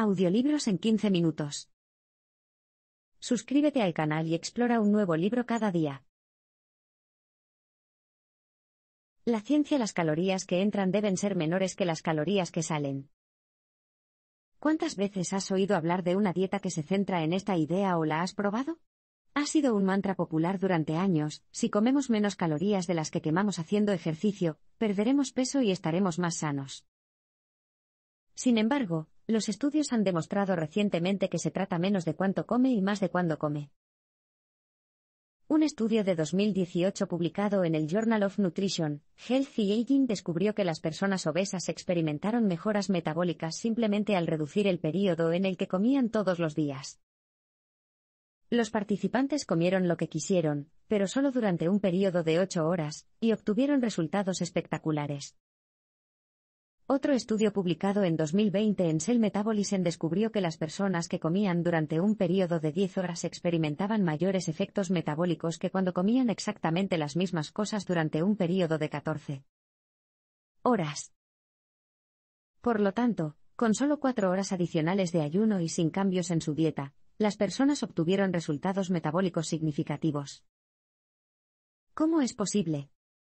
Audiolibros en 15 minutos. Suscríbete al canal y explora un nuevo libro cada día. La ciencia las calorías que entran deben ser menores que las calorías que salen. ¿Cuántas veces has oído hablar de una dieta que se centra en esta idea o la has probado? Ha sido un mantra popular durante años, si comemos menos calorías de las que quemamos haciendo ejercicio, perderemos peso y estaremos más sanos. Sin embargo, los estudios han demostrado recientemente que se trata menos de cuánto come y más de cuándo come. Un estudio de 2018 publicado en el Journal of Nutrition, Healthy Aging descubrió que las personas obesas experimentaron mejoras metabólicas simplemente al reducir el periodo en el que comían todos los días. Los participantes comieron lo que quisieron, pero solo durante un periodo de 8 horas, y obtuvieron resultados espectaculares. Otro estudio publicado en 2020 en Cell Metabolism descubrió que las personas que comían durante un periodo de 10 horas experimentaban mayores efectos metabólicos que cuando comían exactamente las mismas cosas durante un periodo de 14 horas. Por lo tanto, con solo 4 horas adicionales de ayuno y sin cambios en su dieta, las personas obtuvieron resultados metabólicos significativos. ¿Cómo es posible?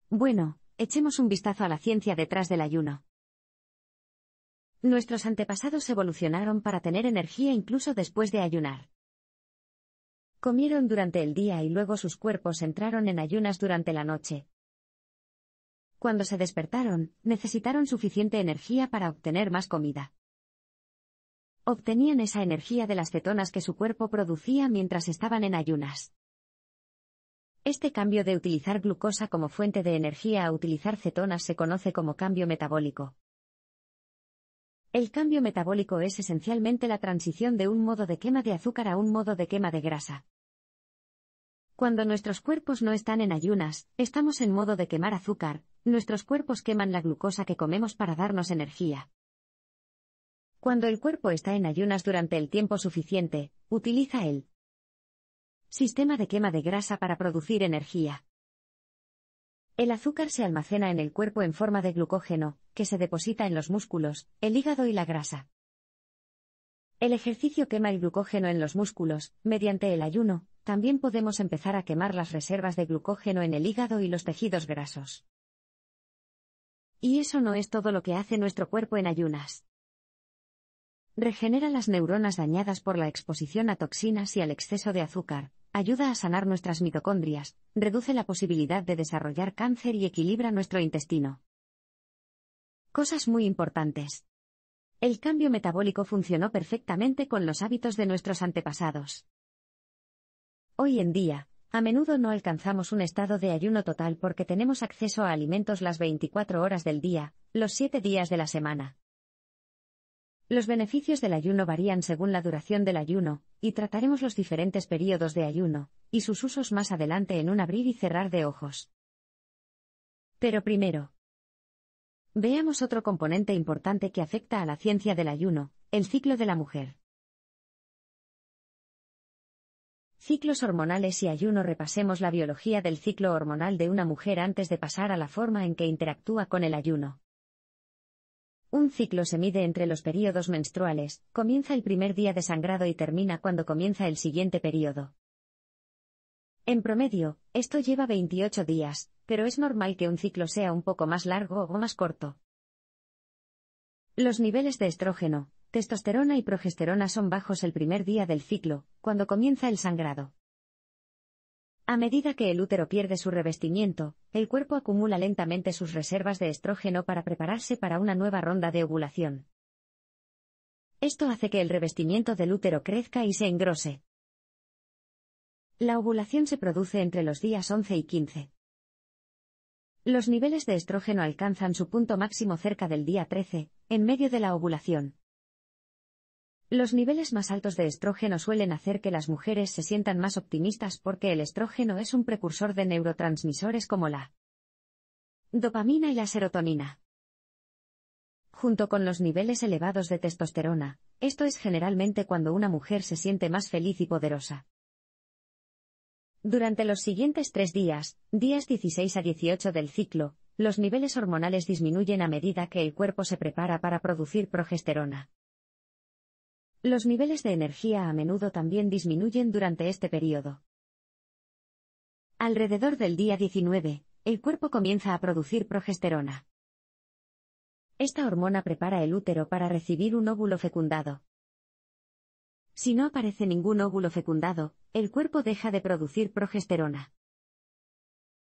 Bueno, echemos un vistazo a la ciencia detrás del ayuno. Nuestros antepasados evolucionaron para tener energía incluso después de ayunar. Comieron durante el día y luego sus cuerpos entraron en ayunas durante la noche. Cuando se despertaron, necesitaron suficiente energía para obtener más comida. Obtenían esa energía de las cetonas que su cuerpo producía mientras estaban en ayunas. Este cambio de utilizar glucosa como fuente de energía a utilizar cetonas se conoce como cambio metabólico. El cambio metabólico es esencialmente la transición de un modo de quema de azúcar a un modo de quema de grasa. Cuando nuestros cuerpos no están en ayunas, estamos en modo de quemar azúcar, nuestros cuerpos queman la glucosa que comemos para darnos energía. Cuando el cuerpo está en ayunas durante el tiempo suficiente, utiliza el sistema de quema de grasa para producir energía. El azúcar se almacena en el cuerpo en forma de glucógeno, que se deposita en los músculos, el hígado y la grasa. El ejercicio quema el glucógeno en los músculos, mediante el ayuno, también podemos empezar a quemar las reservas de glucógeno en el hígado y los tejidos grasos. Y eso no es todo lo que hace nuestro cuerpo en ayunas. Regenera las neuronas dañadas por la exposición a toxinas y al exceso de azúcar, ayuda a sanar nuestras mitocondrias, reduce la posibilidad de desarrollar cáncer y equilibra nuestro intestino. Cosas muy importantes. El cambio metabólico funcionó perfectamente con los hábitos de nuestros antepasados. Hoy en día, a menudo no alcanzamos un estado de ayuno total porque tenemos acceso a alimentos las 24 horas del día, los 7 días de la semana. Los beneficios del ayuno varían según la duración del ayuno, y trataremos los diferentes periodos de ayuno, y sus usos más adelante en un abrir y cerrar de ojos. Pero primero, veamos otro componente importante que afecta a la ciencia del ayuno, el ciclo de la mujer. Ciclos hormonales y ayuno Repasemos la biología del ciclo hormonal de una mujer antes de pasar a la forma en que interactúa con el ayuno. Un ciclo se mide entre los periodos menstruales, comienza el primer día de sangrado y termina cuando comienza el siguiente periodo. En promedio, esto lleva 28 días, pero es normal que un ciclo sea un poco más largo o más corto. Los niveles de estrógeno, testosterona y progesterona son bajos el primer día del ciclo, cuando comienza el sangrado. A medida que el útero pierde su revestimiento, el cuerpo acumula lentamente sus reservas de estrógeno para prepararse para una nueva ronda de ovulación. Esto hace que el revestimiento del útero crezca y se engrose. La ovulación se produce entre los días 11 y 15. Los niveles de estrógeno alcanzan su punto máximo cerca del día 13, en medio de la ovulación. Los niveles más altos de estrógeno suelen hacer que las mujeres se sientan más optimistas porque el estrógeno es un precursor de neurotransmisores como la dopamina y la serotonina. Junto con los niveles elevados de testosterona, esto es generalmente cuando una mujer se siente más feliz y poderosa. Durante los siguientes tres días, días 16 a 18 del ciclo, los niveles hormonales disminuyen a medida que el cuerpo se prepara para producir progesterona. Los niveles de energía a menudo también disminuyen durante este periodo. Alrededor del día 19, el cuerpo comienza a producir progesterona. Esta hormona prepara el útero para recibir un óvulo fecundado. Si no aparece ningún óvulo fecundado, el cuerpo deja de producir progesterona.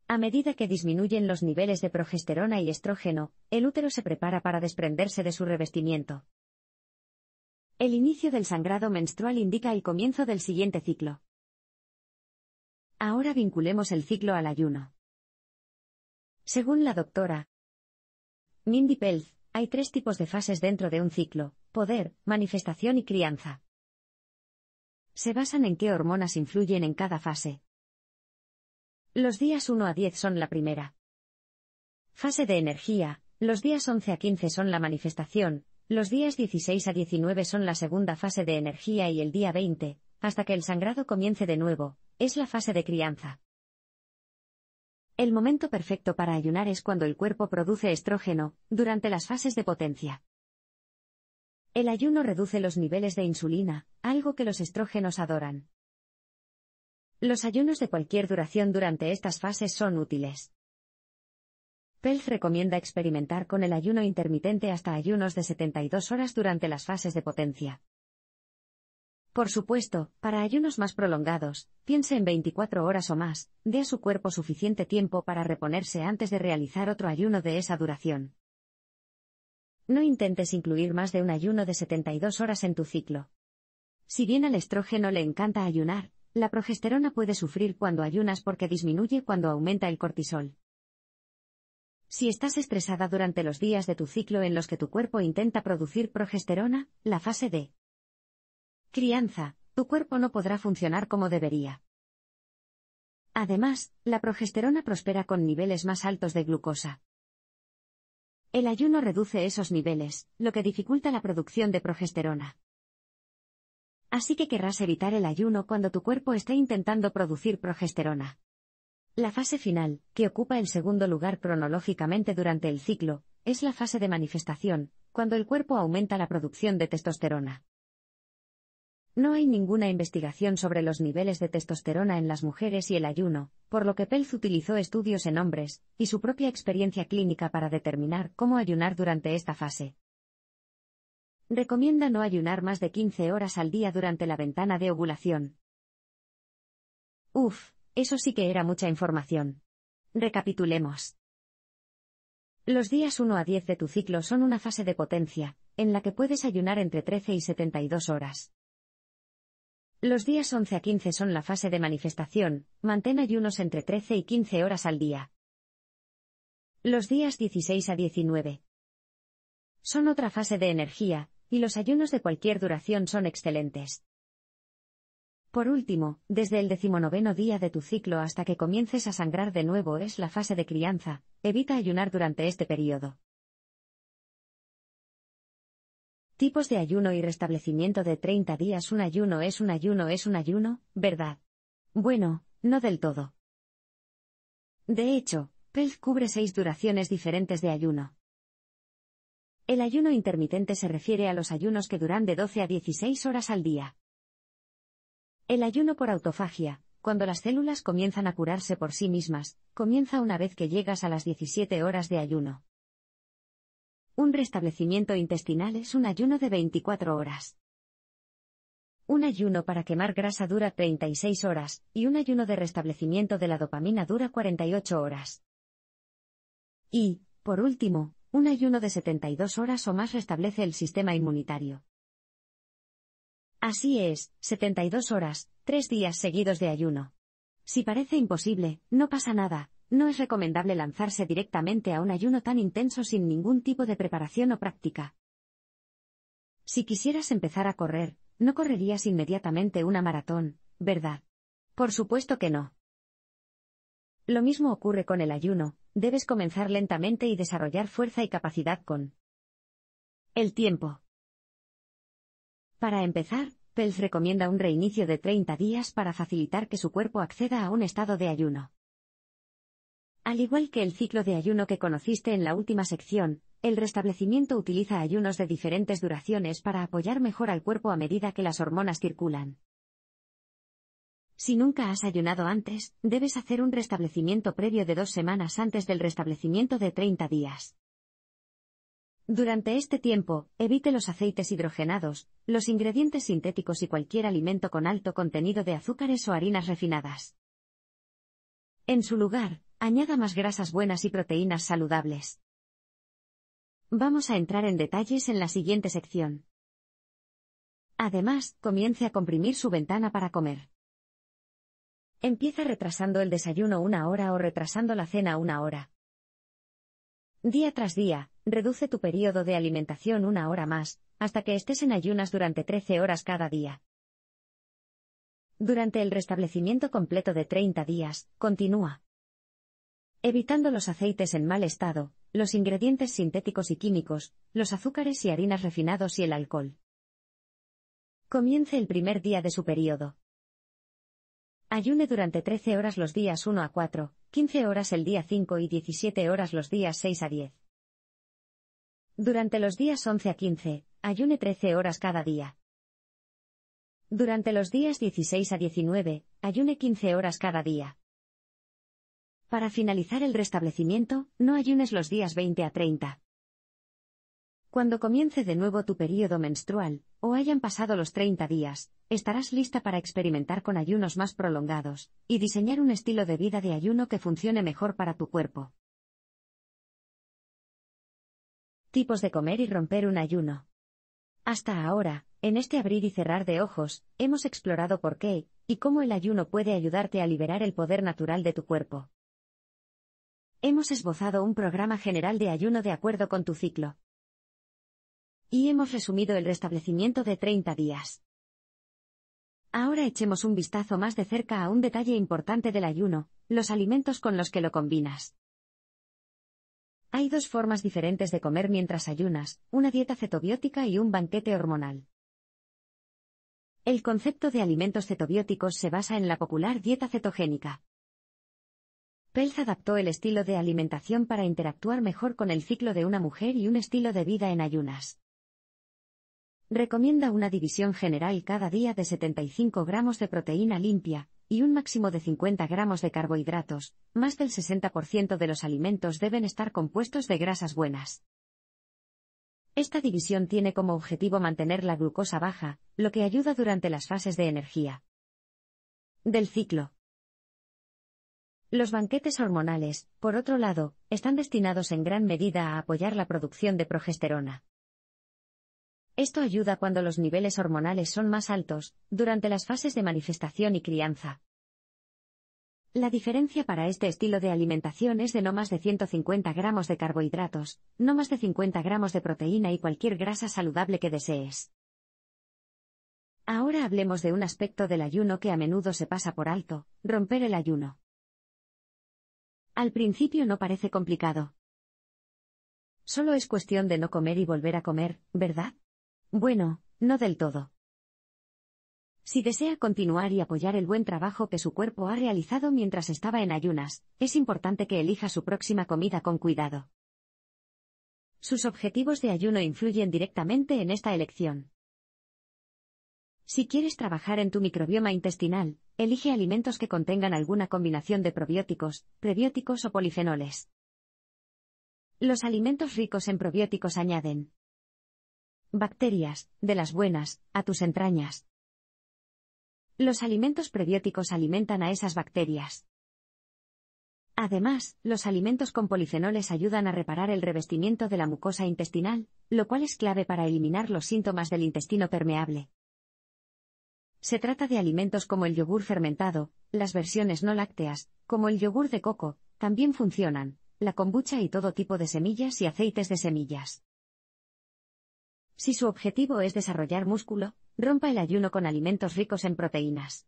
A medida que disminuyen los niveles de progesterona y estrógeno, el útero se prepara para desprenderse de su revestimiento. El inicio del sangrado menstrual indica el comienzo del siguiente ciclo. Ahora vinculemos el ciclo al ayuno. Según la doctora Mindy Pelz, hay tres tipos de fases dentro de un ciclo, poder, manifestación y crianza. Se basan en qué hormonas influyen en cada fase. Los días 1 a 10 son la primera. Fase de energía, los días 11 a 15 son la manifestación, los días 16 a 19 son la segunda fase de energía y el día 20, hasta que el sangrado comience de nuevo, es la fase de crianza. El momento perfecto para ayunar es cuando el cuerpo produce estrógeno, durante las fases de potencia. El ayuno reduce los niveles de insulina, algo que los estrógenos adoran. Los ayunos de cualquier duración durante estas fases son útiles. Pelz recomienda experimentar con el ayuno intermitente hasta ayunos de 72 horas durante las fases de potencia. Por supuesto, para ayunos más prolongados, piense en 24 horas o más, dé a su cuerpo suficiente tiempo para reponerse antes de realizar otro ayuno de esa duración. No intentes incluir más de un ayuno de 72 horas en tu ciclo. Si bien al estrógeno le encanta ayunar, la progesterona puede sufrir cuando ayunas porque disminuye cuando aumenta el cortisol. Si estás estresada durante los días de tu ciclo en los que tu cuerpo intenta producir progesterona, la fase D crianza, tu cuerpo no podrá funcionar como debería. Además, la progesterona prospera con niveles más altos de glucosa. El ayuno reduce esos niveles, lo que dificulta la producción de progesterona. Así que querrás evitar el ayuno cuando tu cuerpo esté intentando producir progesterona. La fase final, que ocupa el segundo lugar cronológicamente durante el ciclo, es la fase de manifestación, cuando el cuerpo aumenta la producción de testosterona. No hay ninguna investigación sobre los niveles de testosterona en las mujeres y el ayuno, por lo que Pelz utilizó estudios en hombres, y su propia experiencia clínica para determinar cómo ayunar durante esta fase. Recomienda no ayunar más de 15 horas al día durante la ventana de ovulación. Uf, eso sí que era mucha información. Recapitulemos. Los días 1 a 10 de tu ciclo son una fase de potencia, en la que puedes ayunar entre 13 y 72 horas. Los días 11 a 15 son la fase de manifestación, mantén ayunos entre 13 y 15 horas al día. Los días 16 a 19 son otra fase de energía, y los ayunos de cualquier duración son excelentes. Por último, desde el decimonoveno día de tu ciclo hasta que comiences a sangrar de nuevo es la fase de crianza, evita ayunar durante este periodo. Tipos de ayuno y restablecimiento de 30 días. Un ayuno es un ayuno es un ayuno, ¿verdad? Bueno, no del todo. De hecho, Pelz cubre seis duraciones diferentes de ayuno. El ayuno intermitente se refiere a los ayunos que duran de 12 a 16 horas al día. El ayuno por autofagia, cuando las células comienzan a curarse por sí mismas, comienza una vez que llegas a las 17 horas de ayuno. Un restablecimiento intestinal es un ayuno de 24 horas. Un ayuno para quemar grasa dura 36 horas, y un ayuno de restablecimiento de la dopamina dura 48 horas. Y, por último, un ayuno de 72 horas o más restablece el sistema inmunitario. Así es, 72 horas, 3 días seguidos de ayuno. Si parece imposible, no pasa nada, no es recomendable lanzarse directamente a un ayuno tan intenso sin ningún tipo de preparación o práctica. Si quisieras empezar a correr, no correrías inmediatamente una maratón, ¿verdad? Por supuesto que no. Lo mismo ocurre con el ayuno, debes comenzar lentamente y desarrollar fuerza y capacidad con el tiempo. Para empezar, Pels recomienda un reinicio de 30 días para facilitar que su cuerpo acceda a un estado de ayuno. Al igual que el ciclo de ayuno que conociste en la última sección, el restablecimiento utiliza ayunos de diferentes duraciones para apoyar mejor al cuerpo a medida que las hormonas circulan. Si nunca has ayunado antes, debes hacer un restablecimiento previo de dos semanas antes del restablecimiento de 30 días. Durante este tiempo, evite los aceites hidrogenados, los ingredientes sintéticos y cualquier alimento con alto contenido de azúcares o harinas refinadas. En su lugar, Añada más grasas buenas y proteínas saludables. Vamos a entrar en detalles en la siguiente sección. Además, comience a comprimir su ventana para comer. Empieza retrasando el desayuno una hora o retrasando la cena una hora. Día tras día, reduce tu periodo de alimentación una hora más, hasta que estés en ayunas durante 13 horas cada día. Durante el restablecimiento completo de 30 días, continúa evitando los aceites en mal estado, los ingredientes sintéticos y químicos, los azúcares y harinas refinados y el alcohol. Comience el primer día de su periodo. Ayune durante 13 horas los días 1 a 4, 15 horas el día 5 y 17 horas los días 6 a 10. Durante los días 11 a 15, ayune 13 horas cada día. Durante los días 16 a 19, ayune 15 horas cada día. Para finalizar el restablecimiento, no ayunes los días 20 a 30. Cuando comience de nuevo tu periodo menstrual, o hayan pasado los 30 días, estarás lista para experimentar con ayunos más prolongados, y diseñar un estilo de vida de ayuno que funcione mejor para tu cuerpo. Tipos de comer y romper un ayuno. Hasta ahora, en este abrir y cerrar de ojos, hemos explorado por qué y cómo el ayuno puede ayudarte a liberar el poder natural de tu cuerpo. Hemos esbozado un programa general de ayuno de acuerdo con tu ciclo. Y hemos resumido el restablecimiento de 30 días. Ahora echemos un vistazo más de cerca a un detalle importante del ayuno, los alimentos con los que lo combinas. Hay dos formas diferentes de comer mientras ayunas, una dieta cetobiótica y un banquete hormonal. El concepto de alimentos cetobióticos se basa en la popular dieta cetogénica, Pelz adaptó el estilo de alimentación para interactuar mejor con el ciclo de una mujer y un estilo de vida en ayunas. Recomienda una división general cada día de 75 gramos de proteína limpia, y un máximo de 50 gramos de carbohidratos, más del 60% de los alimentos deben estar compuestos de grasas buenas. Esta división tiene como objetivo mantener la glucosa baja, lo que ayuda durante las fases de energía. Del ciclo. Los banquetes hormonales, por otro lado, están destinados en gran medida a apoyar la producción de progesterona. Esto ayuda cuando los niveles hormonales son más altos, durante las fases de manifestación y crianza. La diferencia para este estilo de alimentación es de no más de 150 gramos de carbohidratos, no más de 50 gramos de proteína y cualquier grasa saludable que desees. Ahora hablemos de un aspecto del ayuno que a menudo se pasa por alto, romper el ayuno. Al principio no parece complicado. Solo es cuestión de no comer y volver a comer, ¿verdad? Bueno, no del todo. Si desea continuar y apoyar el buen trabajo que su cuerpo ha realizado mientras estaba en ayunas, es importante que elija su próxima comida con cuidado. Sus objetivos de ayuno influyen directamente en esta elección. Si quieres trabajar en tu microbioma intestinal, elige alimentos que contengan alguna combinación de probióticos, prebióticos o polifenoles. Los alimentos ricos en probióticos añaden bacterias, de las buenas, a tus entrañas. Los alimentos prebióticos alimentan a esas bacterias. Además, los alimentos con polifenoles ayudan a reparar el revestimiento de la mucosa intestinal, lo cual es clave para eliminar los síntomas del intestino permeable. Se trata de alimentos como el yogur fermentado, las versiones no lácteas, como el yogur de coco, también funcionan, la kombucha y todo tipo de semillas y aceites de semillas. Si su objetivo es desarrollar músculo, rompa el ayuno con alimentos ricos en proteínas.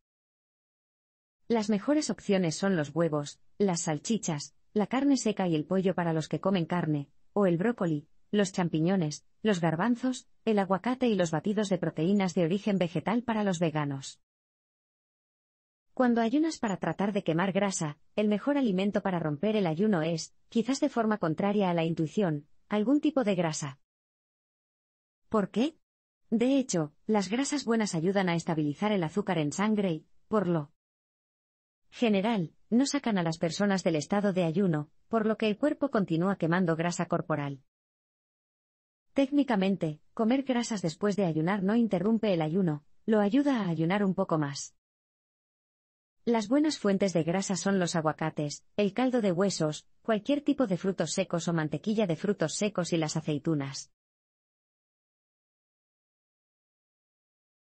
Las mejores opciones son los huevos, las salchichas, la carne seca y el pollo para los que comen carne, o el brócoli, los champiñones, los garbanzos, el aguacate y los batidos de proteínas de origen vegetal para los veganos. Cuando ayunas para tratar de quemar grasa, el mejor alimento para romper el ayuno es, quizás de forma contraria a la intuición, algún tipo de grasa. ¿Por qué? De hecho, las grasas buenas ayudan a estabilizar el azúcar en sangre y, por lo general, no sacan a las personas del estado de ayuno, por lo que el cuerpo continúa quemando grasa corporal. Técnicamente, comer grasas después de ayunar no interrumpe el ayuno, lo ayuda a ayunar un poco más. Las buenas fuentes de grasa son los aguacates, el caldo de huesos, cualquier tipo de frutos secos o mantequilla de frutos secos y las aceitunas.